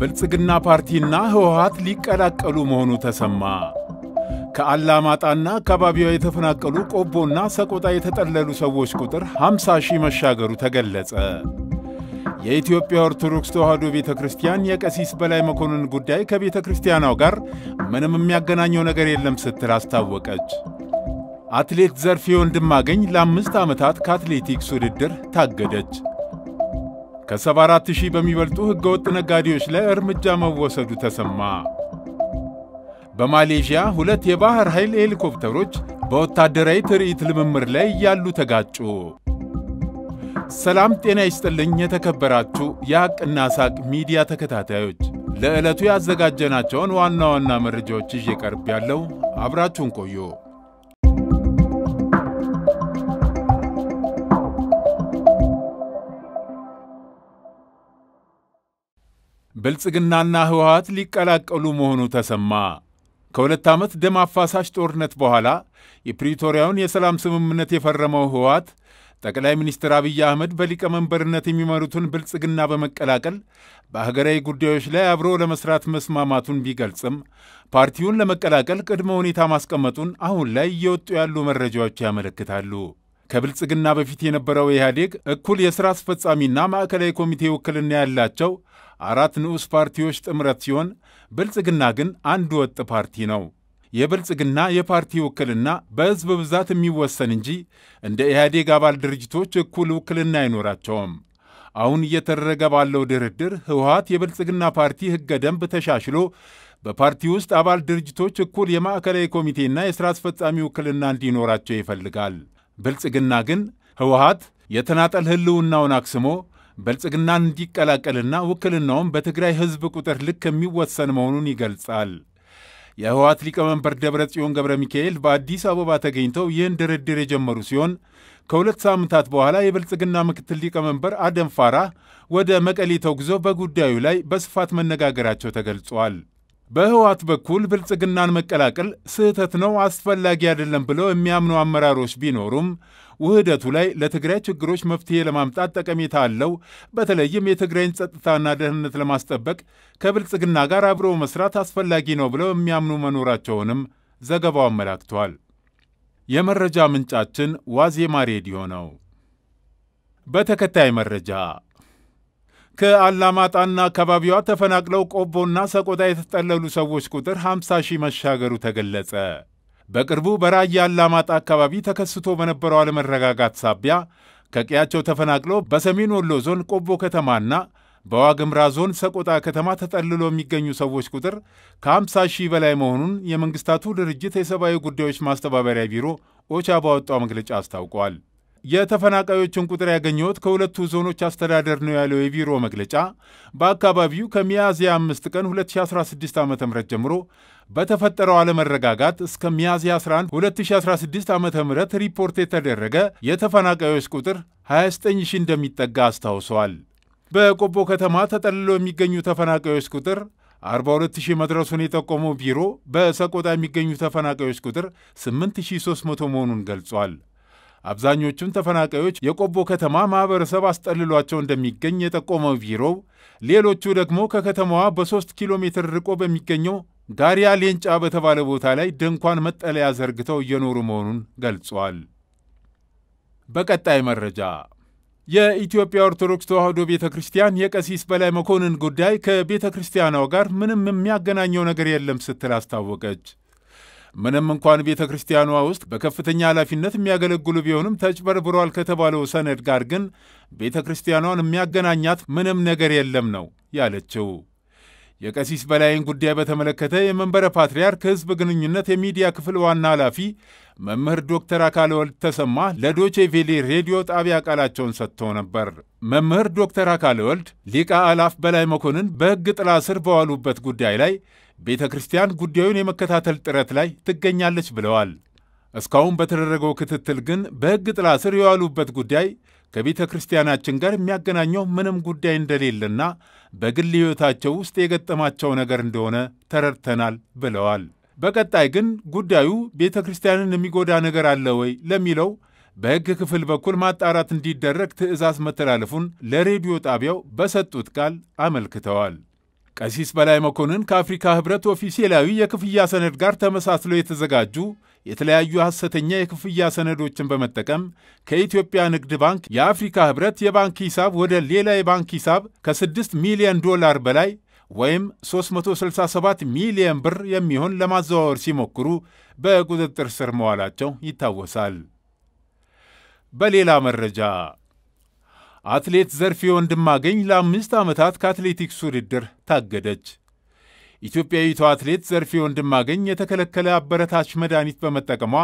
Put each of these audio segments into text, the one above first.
ብልጽግና ፓርቲና ህወሓት ሊቀላቀሉ መሆኑ ተሰማ። ከአላማጣና አካባቢዋ የተፈናቀሉ ቆቦና ሰቆጣ የተጠለሉ ሰዎች ቁጥር 50 ሺህ መሻገሩ ተገለጸ። የኢትዮጵያ ኦርቶዶክስ ተዋሕዶ ቤተ ክርስቲያን የቀሲስ በላይ መኮንን ጉዳይ ከቤተ ክርስቲያኗ ጋር ምንም የሚያገናኘው ነገር የለም ስትል አስታወቀች። አትሌት ዘርፌ ወንድማገኝ ለአምስት ዓመታት ከአትሌቲክስ ውድድር ታገደች። ከ74 ሺህ በሚበልጡ ሕገወጥ ነጋዴዎች ላይ እርምጃ መወሰዱ ተሰማ። በማሌዥያ ሁለት የባህር ኃይል ሄሊኮፕተሮች በወታደራዊ ትርኢት ልምምር ላይ እያሉ ተጋጩ። ሰላም ጤና ይስጥልኝ። የተከበራችሁ የሐቅና ሳቅ ሚዲያ ተከታታዮች ለዕለቱ ያዘጋጀናቸውን ዋና ዋና መረጃዎች ይዤ ቀርብ ያለው አብራችሁን ቆዩ። ብልጽግናና ህወሀት ሊቀላቀሉ መሆኑ ተሰማ። ከሁለት ዓመት ደም አፋሳሽ ጦርነት በኋላ የፕሪቶሪያውን የሰላም ስምምነት የፈረመው ህወሀት ጠቅላይ ሚኒስትር አብይ አህመድ በሊቀመንበርነት የሚመሩትን ብልጽግና በመቀላቀል በሀገራዊ ጉዳዮች ላይ አብሮ ለመስራት መስማማቱን ቢገልጽም ፓርቲውን ለመቀላቀል ቅድመ ሁኔታ ማስቀመጡን አሁን ላይ እየወጡ ያሉ መረጃዎች ያመለክታሉ። ከብልጽግና በፊት የነበረው ኢህአዴግ እኩል የሥራ አስፈጻሚና ማዕከላዊ ኮሚቴ ውክልና ያላቸው አራት ንዑስ ፓርቲዎች ጥምረት ሲሆን ብልጽግና ግን አንድ ወጥ ፓርቲ ነው። የብልጽግና የፓርቲ ውክልና በሕዝብ ብዛት የሚወሰን እንጂ እንደ ኢህአዴግ አባል ድርጅቶች እኩል ውክልና አይኖራቸውም። አሁን እየተደረገ ባለው ድርድር ህወሀት የብልጽግና ፓርቲ ሕገ ደንብ ተሻሽሎ በፓርቲ ውስጥ አባል ድርጅቶች እኩል የማዕከላዊ ኮሚቴና የሥራ አስፈጻሚ ውክልና እንዲኖራቸው ይፈልጋል። ብልጽግና ግን ህወሀት የተናጠል ህልውናውን አክስሞ ብልጽግናን እንዲቀላቀልና ውክልናውም በትግራይ ሕዝብ ቁጥር ልክ የሚወሰን መሆኑን ይገልጻል። የህወሓት ሊቀመንበር ደብረ ጽዮን ገብረ ሚካኤል በአዲስ አበባ ተገኝተው ይህን ድርድር የጀመሩ ሲሆን ከሁለት ሳምንታት በኋላ የብልጽግና ምክትል ሊቀመንበር አደም ፋራህ ወደ መቀሌ ተጉዞ በጉዳዩ ላይ በስፋት መነጋገራቸው ተገልጿል። በህወሓት በኩል ብልጽግናን መቀላቀል ስህተት ነው፣ አስፈላጊ አይደለም ብለው የሚያምኑ አመራሮች ቢኖሩም ውህደቱ ላይ ለትግራይ ችግሮች መፍትሄ ለማምጣት ጠቀሜታ አለው፣ በተለይም የትግራይን ጸጥታና ደህንነት ለማስጠበቅ ከብልጽግና ጋር አብሮ መስራት አስፈላጊ ነው ብለው የሚያምኑ መኖራቸውንም ዘገባው አመላክቷል። የመረጃ ምንጫችን ዋዜማ ሬዲዮ ነው። በተከታይ መረጃ ከአላማጣና አካባቢዋ ተፈናቅለው ቆቦና ሰቆጣ የተጠለሉ ሰዎች ቁጥር 50 ሺህ መሻገሩ ተገለጸ። በቅርቡ በራያ አላማጣ አካባቢ ተከስቶ በነበረው አለመረጋጋት ሳቢያ ከቀያቸው ተፈናቅለው በሰሜን ወሎ ዞን ቆቦ ከተማና በዋግምራ ዞን ሰቆጣ ከተማ ተጠልሎ የሚገኙ ሰዎች ቁጥር ከ50 ሺህ በላይ መሆኑን የመንግስታቱ ድርጅት የሰብአዊ ጉዳዮች ማስተባበሪያ ቢሮ ኦቻ ባወጣው መግለጫ አስታውቋል። የተፈናቃዮችን ቁጥር ያገኘሁት ከሁለቱ ዞኖች አስተዳደር ነው ያለው የቢሮ መግለጫ በአካባቢው ከሚያዝያ 5 ቀን 2016 ዓ ም ጀምሮ በተፈጠረው አለመረጋጋት እስከ ሚያዝያ 11 2016 ዓ ም ሪፖርት የተደረገ የተፈናቃዮች ቁጥር 29 ሺህ እንደሚጠጋ አስታውሰዋል። በቆቦ ከተማ ተጠልለው የሚገኙ ተፈናቃዮች ቁጥር 420 መድረሱን የጠቆመው ቢሮ በሰቆጣ የሚገኙ ተፈናቃዮች ቁጥር 8300 መሆኑን ገልጿል። አብዛኞቹም ተፈናቃዮች የቆቦ ከተማ ማኅበረሰብ አስጠልሏቸው እንደሚገኝ የጠቆመው ቢሮው፣ ሌሎቹ ደግሞ ከከተማዋ በሦስት ኪሎ ሜትር ርቆ በሚገኘው ጋሪያ ሌንጫ በተባለ ቦታ ላይ ድንኳን መጠለያ ዘርግተው እየኖሩ መሆኑን ገልጿል። በቀጣይ መረጃ የኢትዮጵያ ኦርቶዶክስ ተዋሕዶ ቤተ ክርስቲያን የቀሲስ በላይ መኮንን ጉዳይ ከቤተ ክርስቲያኗ ጋር ምንም የሚያገናኘው ነገር የለም ስትል አስታወቀች። ምንም እንኳን ቤተ ክርስቲያኗ ውስጥ በከፍተኛ ኃላፊነት የሚያገለግሉ ቢሆንም ተጭበርብሯል ከተባለው ሰነድ ጋር ግን ቤተ ክርስቲያኗን የሚያገናኛት ምንም ነገር የለም ነው ያለችው። የቀሲስ በላይን ጉዳይ በተመለከተ የመንበረ ፓትርያርክ ሕዝብ ግንኙነት የሚዲያ ክፍል ዋና ኃላፊ መምህር ዶክተር አካለ ወልድ ተሰማ ለዶቼ ቬሌ ሬዲዮ ጣቢያ ቃላቸውን ሰጥተው ነበር። መምህር ዶክተር አካለ ወልድ ሊቀ አላፍ በላይ መኮንን በሕግ ጥላ ስር በዋሉበት ጉዳይ ላይ ቤተ ክርስቲያን ጉዳዩን የመከታተል ጥረት ላይ ትገኛለች ብለዋል። እስካሁን በተደረገው ክትትል ግን በሕግ ጥላ ስር የዋሉበት ጉዳይ ከቤተ ክርስቲያናችን ጋር የሚያገናኘው ምንም ጉዳይ እንደሌለና በግል ሕይወታቸው ውስጥ የገጠማቸው ነገር እንደሆነ ተረድተናል ብለዋል። በቀጣይ ግን ጉዳዩ ቤተ ክርስቲያንን የሚጎዳ ነገር አለ ወይ ለሚለው በሕግ ክፍል በኩል ማጣራት እንዲደረግ ትዕዛዝ መተላለፉን ለሬዲዮ ጣቢያው በሰጡት ቃል አመልክተዋል። ቀሲስ በላይ መኮንን ከአፍሪካ ህብረት ኦፊሴላዊ የክፍያ ሰነድ ጋር ተመሳስለው የተዘጋጁ የተለያዩ ሐሰተኛ የክፍያ ሰነዶችን በመጠቀም ከኢትዮጵያ ንግድ ባንክ የአፍሪካ ህብረት የባንክ ሂሳብ ወደ ሌላ የባንክ ሂሳብ ከ6 ሚሊዮን ዶላር በላይ ወይም 367 ሚሊዮን ብር የሚሆን ለማዘዋወር ሲሞክሩ በቁጥጥር ስር መዋላቸው ይታወሳል። በሌላ መረጃ አትሌት ዘርፌ ወንድማገኝ ለአምስት ዓመታት ከአትሌቲክስ ውድድር ታገደች። ኢትዮጵያዊቷ አትሌት ዘርፌ ወንድማገኝ የተከለከለ አበረታች መድኃኒት በመጠቀሟ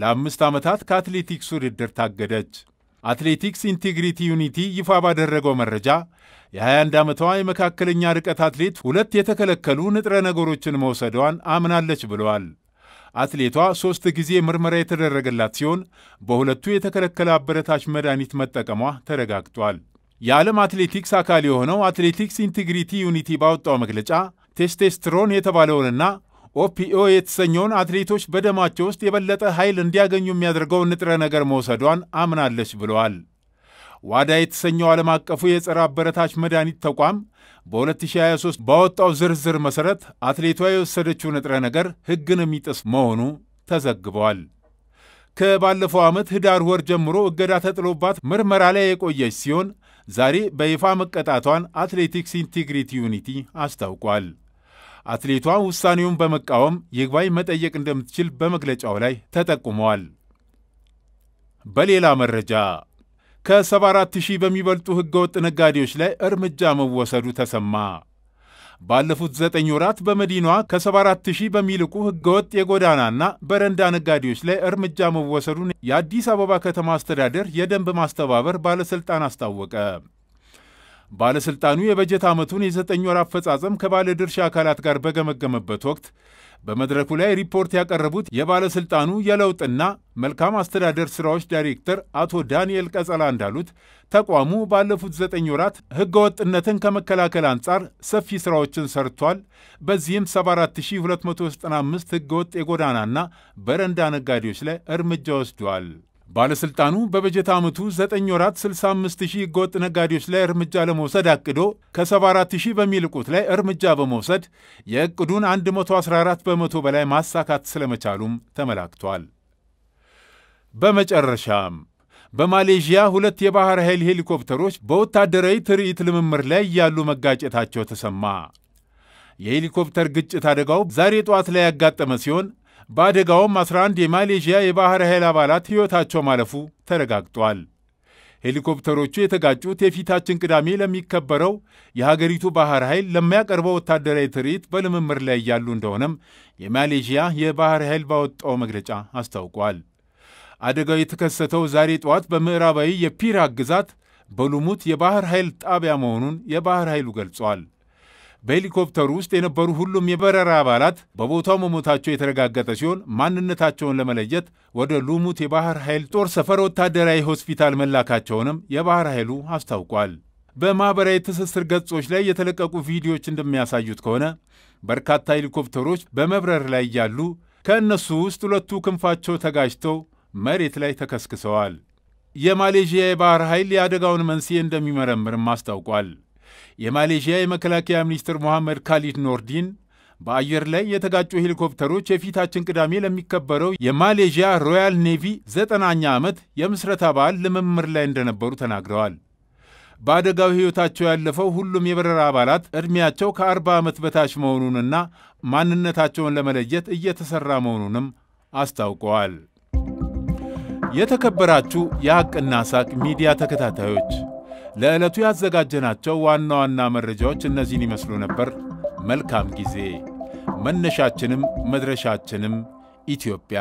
ለአምስት ዓመታት ከአትሌቲክስ ውድድር ታገደች። አትሌቲክስ ኢንቴግሪቲ ዩኒቲ ይፋ ባደረገው መረጃ የ21 ዓመቷ የመካከለኛ ርቀት አትሌት ሁለት የተከለከሉ ንጥረ ነገሮችን መውሰዷን አምናለች ብለዋል። አትሌቷ ሦስት ጊዜ ምርመራ የተደረገላት ሲሆን በሁለቱ የተከለከለ አበረታች መድኃኒት መጠቀሟ ተረጋግጧል። የዓለም አትሌቲክስ አካል የሆነው አትሌቲክስ ኢንቴግሪቲ ዩኒቲ ባወጣው መግለጫ ቴስቴስትሮን የተባለውንና ኦፒኦ የተሰኘውን አትሌቶች በደማቸው ውስጥ የበለጠ ኃይል እንዲያገኙ የሚያደርገውን ንጥረ ነገር መውሰዷን አምናለች ብለዋል። ዋዳ የተሰኘው ዓለም አቀፉ የጸረ አበረታች መድኃኒት ተቋም በ2023 ባወጣው ዝርዝር መሠረት አትሌቷ የወሰደችው ንጥረ ነገር ሕግን የሚጥስ መሆኑ ተዘግበዋል። ከባለፈው ዓመት ህዳር ወር ጀምሮ እገዳ ተጥሎባት ምርመራ ላይ የቆየች ሲሆን ዛሬ በይፋ መቀጣቷን አትሌቲክስ ኢንቴግሪቲ ዩኒቲ አስታውቋል። አትሌቷ ውሳኔውን በመቃወም ይግባኝ መጠየቅ እንደምትችል በመግለጫው ላይ ተጠቁመዋል። በሌላ መረጃ ከ74 ሺህ በሚበልጡ ህገወጥ ነጋዴዎች ላይ እርምጃ መወሰዱ ተሰማ። ባለፉት ዘጠኝ ወራት በመዲናዋ ከ74 ሺህ በሚልቁ ህገወጥ የጎዳናና በረንዳ ነጋዴዎች ላይ እርምጃ መወሰዱን የአዲስ አበባ ከተማ አስተዳደር የደንብ ማስተባበር ባለሥልጣን አስታወቀ። ባለሥልጣኑ የበጀት ዓመቱን የዘጠኝ ወር አፈጻጸም ከባለድርሻ አካላት ጋር በገመገመበት ወቅት በመድረኩ ላይ ሪፖርት ያቀረቡት የባለሥልጣኑ የለውጥና መልካም አስተዳደር ሥራዎች ዳይሬክተር አቶ ዳንኤል ቀጸላ እንዳሉት ተቋሙ ባለፉት ዘጠኝ ወራት ሕገወጥነትን ከመከላከል አንጻር ሰፊ ሥራዎችን ሰርቷል። በዚህም 74295 ሕገወጥ የጎዳናና በረንዳ ነጋዴዎች ላይ እርምጃ ወስዷል። ባለሥልጣኑ በበጀት ዓመቱ 9 ወራት ሺህ ሕገወጥ ነጋዴዎች ላይ እርምጃ ለመውሰድ አቅዶ ከ 74 ሺህ በሚልቁት ላይ እርምጃ በመውሰድ የእቅዱን 114 በመቶ በላይ ማሳካት ስለመቻሉም ተመላክቷል። በመጨረሻም በማሌዥያ ሁለት የባሕር ኃይል ሄሊኮፕተሮች በወታደራዊ ትርኢት ልምምር ላይ እያሉ መጋጨታቸው ተሰማ። የሄሊኮፕተር ግጭት አደጋው ዛሬ ጠዋት ላይ ያጋጠመ ሲሆን በአደጋውም 11 የማሌዥያ የባህር ኃይል አባላት ሕይወታቸው ማለፉ ተረጋግጧል። ሄሊኮፕተሮቹ የተጋጩት የፊታችን ቅዳሜ ለሚከበረው የሀገሪቱ ባህር ኃይል ለሚያቀርበው ወታደራዊ ትርኢት በልምምር ላይ እያሉ እንደሆነም የማሌዥያ የባህር ኃይል ባወጣው መግለጫ አስታውቋል። አደጋው የተከሰተው ዛሬ ጠዋት በምዕራባዊ የፒራ ግዛት በሉሙት የባህር ኃይል ጣቢያ መሆኑን የባህር ኃይሉ ገልጿል። በሄሊኮፕተሩ ውስጥ የነበሩ ሁሉም የበረራ አባላት በቦታው መሞታቸው የተረጋገጠ ሲሆን ማንነታቸውን ለመለየት ወደ ሉሙት የባህር ኃይል ጦር ሰፈር ወታደራዊ ሆስፒታል መላካቸውንም የባህር ኃይሉ አስታውቋል። በማኅበራዊ ትስስር ገጾች ላይ የተለቀቁ ቪዲዮዎች እንደሚያሳዩት ከሆነ በርካታ ሄሊኮፕተሮች በመብረር ላይ እያሉ ከእነሱ ውስጥ ሁለቱ ክንፋቸው ተጋጅተው መሬት ላይ ተከስክሰዋል። የማሌዥያ የባህር ኃይል የአደጋውን መንስኤ እንደሚመረምርም አስታውቋል። የማሌዥያ የመከላከያ ሚኒስትር ሞሐመድ ካሊድ ኖርዲን በአየር ላይ የተጋጩ ሄሊኮፕተሮች የፊታችን ቅዳሜ ለሚከበረው የማሌዥያ ሮያል ኔቪ ዘጠናኛ ዓመት የምስረታ በዓል ልምምር ላይ እንደነበሩ ተናግረዋል። በአደጋው ሕይወታቸው ያለፈው ሁሉም የበረራ አባላት ዕድሜያቸው ከ40 ዓመት በታች መሆኑንና ማንነታቸውን ለመለየት እየተሠራ መሆኑንም አስታውቀዋል። የተከበራችሁ የሐቅና ሳቅ ሚዲያ ተከታታዮች ለዕለቱ ያዘጋጀናቸው ዋና ዋና መረጃዎች እነዚህን ይመስሉ ነበር። መልካም ጊዜ። መነሻችንም መድረሻችንም ኢትዮጵያ